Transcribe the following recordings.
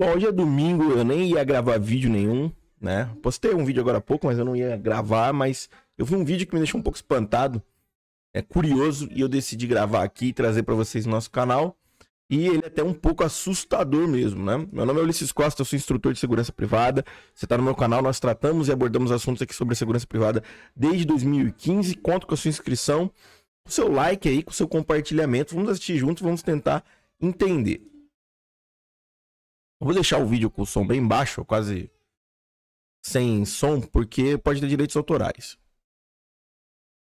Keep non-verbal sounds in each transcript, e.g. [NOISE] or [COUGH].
Bom, hoje é domingo, eu nem ia gravar vídeo nenhum, né? Postei um vídeo agora há pouco, mas eu não ia gravar, mas eu vi um vídeo que me deixou um pouco espantado, é curioso, e eu decidi gravar aqui e trazer para vocês no nosso canal. E ele é até um pouco assustador mesmo, né? Meu nome é Ulisses Costa, eu sou instrutor de segurança privada. Você está no meu canal, nós tratamos e abordamos assuntos aqui sobre segurança privada desde 2015. Conto com a sua inscrição, com o seu like aí, com o seu compartilhamento. Vamos assistir juntos, vamos tentar entender. Eu vou deixar o vídeo com o som bem baixo, quase sem som, porque pode ter direitos autorais.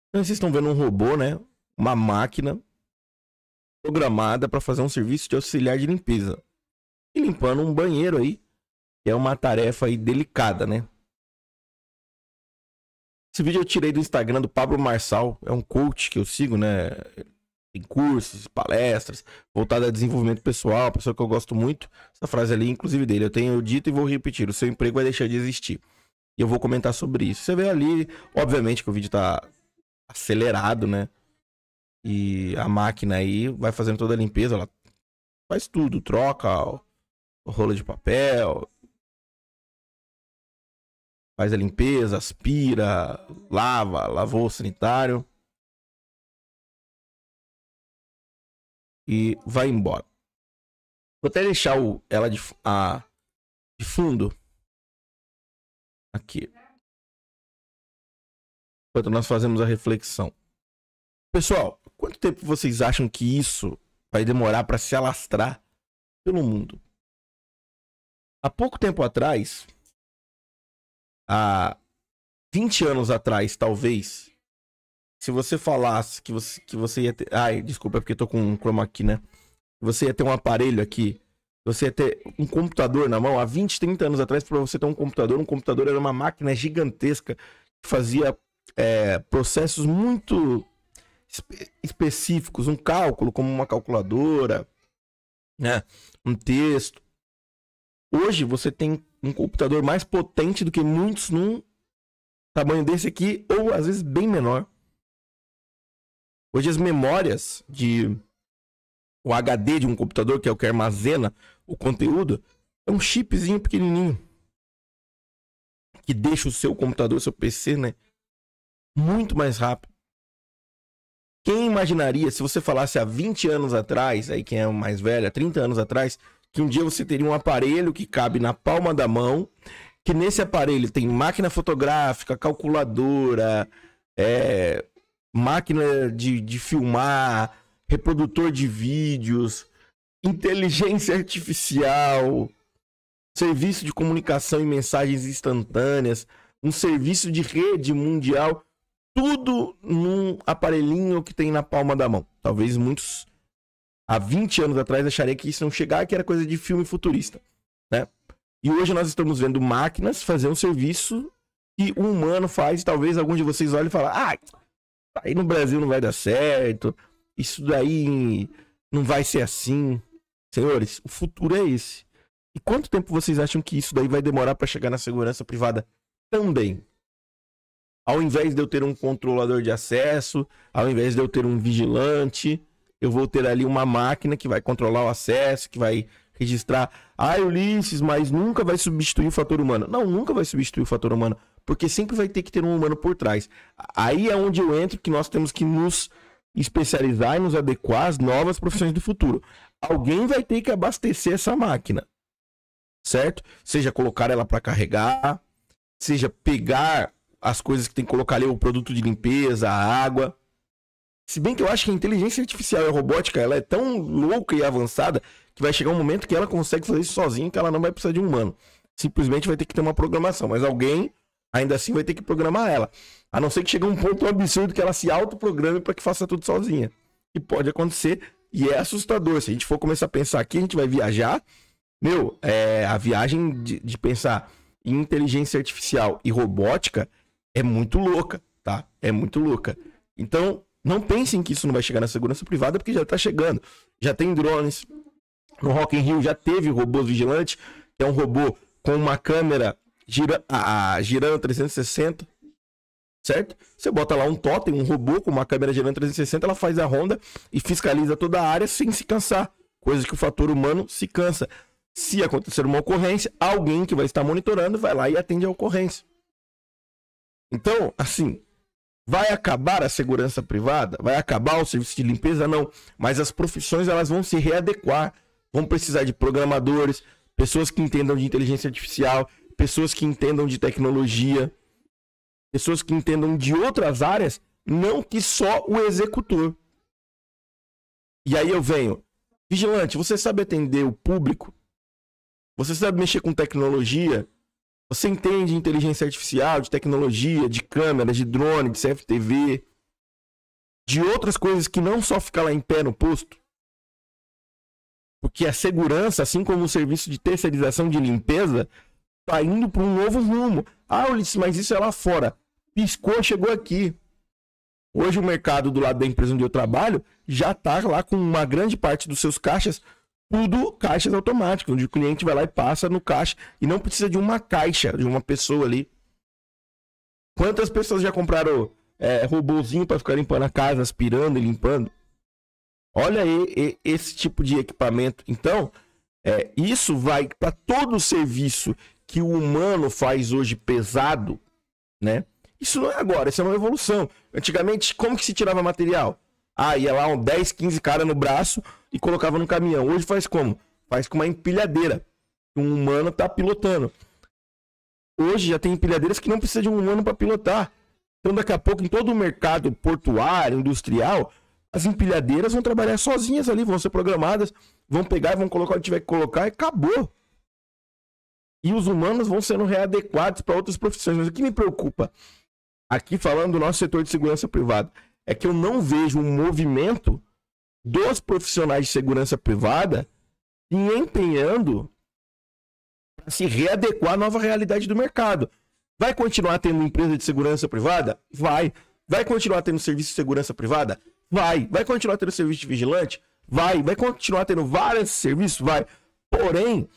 Então, vocês estão vendo um robô, né? Uma máquina programada para fazer um serviço de auxiliar de limpeza. E limpando um banheiro aí, que é uma tarefa aí delicada, né? Esse vídeo eu tirei do Instagram do Pablo Marçal, é um coach que eu sigo, né? Tem cursos, palestras, voltada a desenvolvimento pessoal, pessoa que eu gosto muito. Essa frase ali, inclusive, dele. Eu tenho dito e vou repetir: o seu emprego vai deixar de existir. E eu vou comentar sobre isso. Você vê ali, obviamente, que o vídeo tá acelerado, né? E a máquina aí vai fazendo toda a limpeza, ela faz tudo, troca o rolo de papel, faz a limpeza, aspira, lava, lavou o sanitário. e vai embora. Vou até deixar o, ela de, a, de fundo. Aqui. Enquanto nós fazemos a reflexão. Pessoal, quanto tempo vocês acham que isso vai demorar para se alastrar pelo mundo? Há pouco tempo atrás, há 20 anos atrás, talvez, se você falasse que você, que você ia ter. Ai, desculpa, é porque eu tô com um chroma aqui, né? Você ia ter um aparelho aqui. Você ia ter um computador na mão. Há 20, 30 anos atrás, para você ter um computador, um computador era uma máquina gigantesca que fazia é, processos muito espe específicos. Um cálculo, como uma calculadora, né? Um texto. Hoje você tem um computador mais potente do que muitos num tamanho desse aqui, ou às vezes bem menor. Hoje as memórias de o HD de um computador, que é o que armazena o conteúdo, é um chipzinho pequenininho que deixa o seu computador, seu PC, né, muito mais rápido. Quem imaginaria, se você falasse há 20 anos atrás, aí quem é mais velho, há 30 anos atrás, que um dia você teria um aparelho que cabe na palma da mão, que nesse aparelho tem máquina fotográfica, calculadora, é, máquina de, de filmar, reprodutor de vídeos, inteligência artificial, serviço de comunicação e mensagens instantâneas, um serviço de rede mundial, tudo num aparelhinho que tem na palma da mão. Talvez muitos há 20 anos atrás acharia que isso não chegar, que era coisa de filme futurista, né? E hoje nós estamos vendo máquinas fazer um serviço que um humano faz, e talvez algum de vocês olhe e falem, "Ah, aí no Brasil não vai dar certo, isso daí não vai ser assim. Senhores, o futuro é esse. E quanto tempo vocês acham que isso daí vai demorar para chegar na segurança privada também? Ao invés de eu ter um controlador de acesso, ao invés de eu ter um vigilante, eu vou ter ali uma máquina que vai controlar o acesso, que vai registrar. Ah, Ulisses, mas nunca vai substituir o fator humano. Não, nunca vai substituir o fator humano porque sempre vai ter que ter um humano por trás. Aí é onde eu entro que nós temos que nos especializar e nos adequar às novas profissões do futuro. Alguém vai ter que abastecer essa máquina, certo? Seja colocar ela para carregar, seja pegar as coisas que tem que colocar ali, o produto de limpeza, a água. Se bem que eu acho que a inteligência artificial e a robótica ela é tão louca e avançada que vai chegar um momento que ela consegue fazer isso sozinha, que ela não vai precisar de um humano. Simplesmente vai ter que ter uma programação, mas alguém ainda assim vai ter que programar ela. A não ser que chegue um ponto absurdo que ela se autoprograme para que faça tudo sozinha. E pode acontecer, e é assustador. Se a gente for começar a pensar aqui, a gente vai viajar. Meu, é, a viagem de, de pensar em inteligência artificial e robótica é muito louca, tá? É muito louca. Então, não pensem que isso não vai chegar na segurança privada, porque já está chegando. Já tem drones. No Rock in Rio já teve robô vigilante, que é um robô com uma câmera gira, a, girando 360, certo? Você bota lá um totem, um robô com uma câmera girando 360, ela faz a ronda e fiscaliza toda a área sem se cansar, coisa que o fator humano se cansa. Se acontecer uma ocorrência, alguém que vai estar monitorando vai lá e atende a ocorrência. Então, assim, vai acabar a segurança privada? Vai acabar o serviço de limpeza? Não. Mas as profissões elas vão se readequar. Vão precisar de programadores, pessoas que entendam de inteligência artificial, pessoas que entendam de tecnologia, pessoas que entendam de outras áreas, não que só o executor. E aí eu venho, vigilante, você sabe atender o público? Você sabe mexer com tecnologia? Você entende de inteligência artificial, de tecnologia, de câmeras, de drone, de CFTV, de outras coisas que não só ficar lá em pé no posto? Porque a segurança, assim como o serviço de terceirização de limpeza, tá indo para um novo rumo. Ah, Ulisses, mas isso é lá fora. Piscou, chegou aqui. Hoje o mercado do lado da empresa onde eu trabalho já tá lá com uma grande parte dos seus caixas, tudo caixas automáticas, onde o cliente vai lá e passa no caixa e não precisa de uma caixa, de uma pessoa ali. Quantas pessoas já compraram é, robôzinho para ficar limpando a casa, aspirando e limpando? Olha aí esse tipo de equipamento. Então, é, isso vai para todo o serviço que o humano faz hoje pesado, né? Isso não é agora, isso é uma evolução. Antigamente, como que se tirava material? Ah, ia lá um 10, 15 cara no braço e colocava no caminhão. Hoje faz como? Faz com uma empilhadeira. Um humano tá pilotando. Hoje já tem empilhadeiras que não precisa de um humano para pilotar. Então daqui a pouco em todo o mercado portuário, industrial, as empilhadeiras vão trabalhar sozinhas ali, vão ser programadas, vão pegar, vão colocar o que tiver que colocar e acabou e os humanos vão sendo readequados para outras profissões. Mas o que me preocupa, aqui falando do nosso setor de segurança privada, é que eu não vejo um movimento dos profissionais de segurança privada se empenhando para se readequar à nova realidade do mercado. Vai continuar tendo empresa de segurança privada? Vai. Vai continuar tendo serviço de segurança privada? Vai. Vai continuar tendo serviço de vigilante? Vai. Vai continuar tendo vários serviços? Vai. Porém,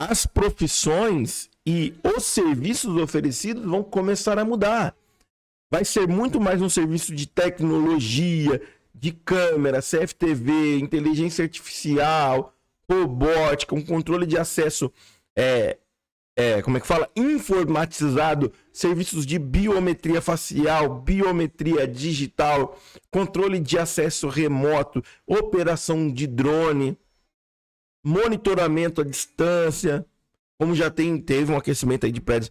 as profissões e os serviços oferecidos vão começar a mudar. Vai ser muito mais um serviço de tecnologia, de câmera, CFTV, inteligência artificial, robótica, um controle de acesso, é, é, como é que fala? Informatizado, serviços de biometria facial, biometria digital, controle de acesso remoto, operação de drone monitoramento à distância, como já tem, teve um aquecimento aí de pedras,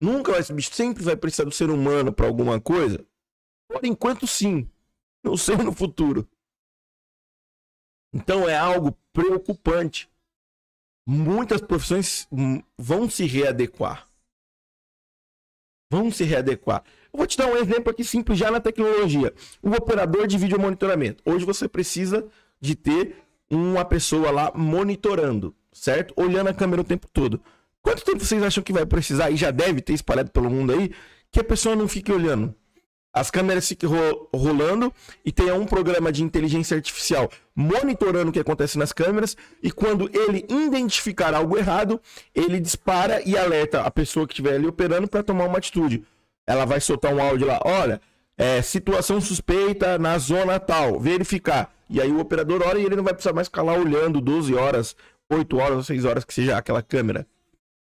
Nunca vai, sempre vai precisar do ser humano para alguma coisa? Por enquanto, sim. Não sei no futuro. Então é algo preocupante. Muitas profissões vão se readequar. Vão se readequar. Eu vou te dar um exemplo aqui simples já na tecnologia. O operador de vídeo monitoramento. Hoje você precisa de ter uma pessoa lá monitorando, certo? Olhando a câmera o tempo todo. Quanto tempo vocês acham que vai precisar, e já deve ter espalhado pelo mundo aí, que a pessoa não fique olhando? As câmeras fiquem ro rolando e tenha um programa de inteligência artificial monitorando o que acontece nas câmeras. E quando ele identificar algo errado, ele dispara e alerta a pessoa que estiver ali operando para tomar uma atitude. Ela vai soltar um áudio lá: olha, é, situação suspeita na zona tal, verificar. E aí o operador ora e ele não vai precisar mais ficar lá olhando 12 horas, 8 horas ou 6 horas que seja aquela câmera.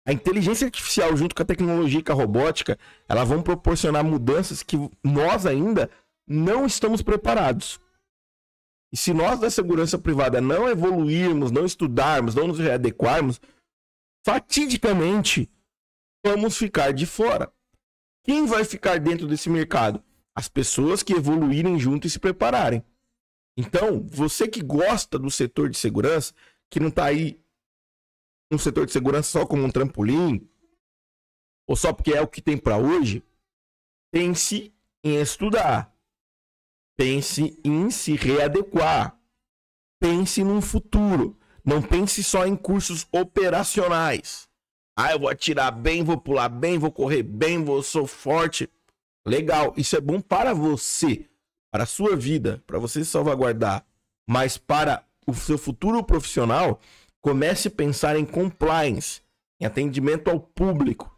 A inteligência artificial junto com a tecnologia e com a robótica, elas vão proporcionar mudanças que nós ainda não estamos preparados. E se nós da segurança privada não evoluirmos, não estudarmos, não nos readequarmos, fatidicamente vamos ficar de fora. Quem vai ficar dentro desse mercado? As pessoas que evoluírem junto e se prepararem. Então, você que gosta do setor de segurança, que não está aí no setor de segurança só como um trampolim, ou só porque é o que tem para hoje, pense em estudar. Pense em se readequar. Pense num futuro. Não pense só em cursos operacionais. Ah, eu vou atirar bem, vou pular bem, vou correr bem, vou sou forte. Legal, isso é bom para você para a sua vida, para você salvaguardar, mas para o seu futuro profissional, comece a pensar em compliance, em atendimento ao público,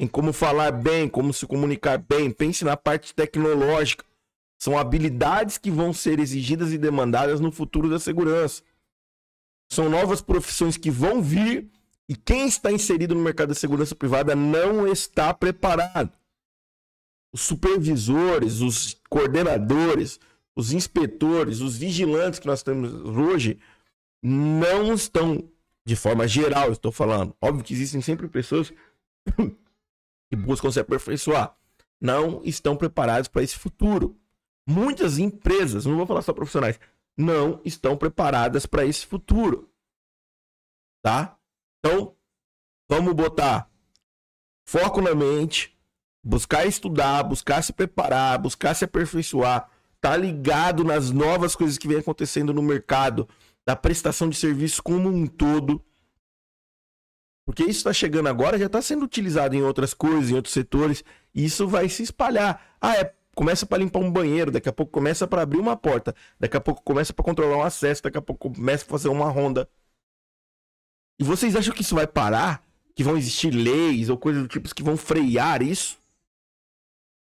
em como falar bem, como se comunicar bem, pense na parte tecnológica. São habilidades que vão ser exigidas e demandadas no futuro da segurança. São novas profissões que vão vir e quem está inserido no mercado da segurança privada não está preparado os supervisores, os coordenadores, os inspetores, os vigilantes que nós temos hoje não estão, de forma geral, estou falando. Óbvio que existem sempre pessoas [LAUGHS] que buscam se aperfeiçoar, não estão preparados para esse futuro. Muitas empresas, não vou falar só profissionais, não estão preparadas para esse futuro. Tá? Então, vamos botar foco na mente, Buscar estudar, buscar se preparar, buscar se aperfeiçoar, tá ligado nas novas coisas que vem acontecendo no mercado, da prestação de serviço como um todo. Porque isso está chegando agora, já está sendo utilizado em outras coisas, em outros setores, e isso vai se espalhar. Ah, é, começa para limpar um banheiro, daqui a pouco começa para abrir uma porta, daqui a pouco começa para controlar um acesso, daqui a pouco começa para fazer uma ronda. E vocês acham que isso vai parar? Que vão existir leis ou coisas do tipo que vão frear isso?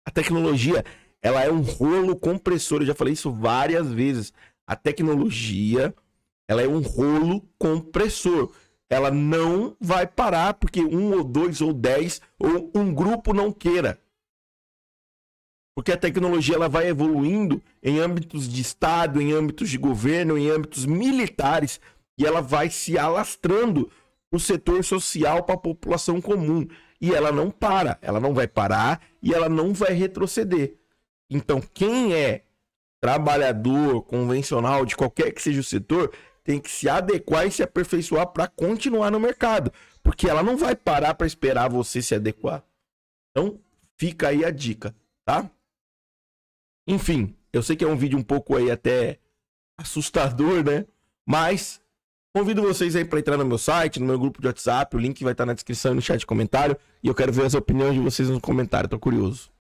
A tecnologia, ela é um rolo compressor. Eu já falei isso várias vezes. A tecnologia, ela é um rolo compressor. Ela não vai parar porque um ou dois ou dez ou um grupo não queira. Porque a tecnologia ela vai evoluindo em âmbitos de Estado, em âmbitos de governo, em âmbitos militares e ela vai se alastrando o setor social para a população comum e ela não para, ela não vai parar e ela não vai retroceder. Então, quem é trabalhador convencional de qualquer que seja o setor, tem que se adequar e se aperfeiçoar para continuar no mercado, porque ela não vai parar para esperar você se adequar. Então, fica aí a dica, tá? Enfim, eu sei que é um vídeo um pouco aí até assustador, né? Mas Convido vocês aí para entrar no meu site, no meu grupo de WhatsApp. O link vai estar na descrição e no chat de comentário. E eu quero ver as opiniões de vocês nos comentários. Tô curioso.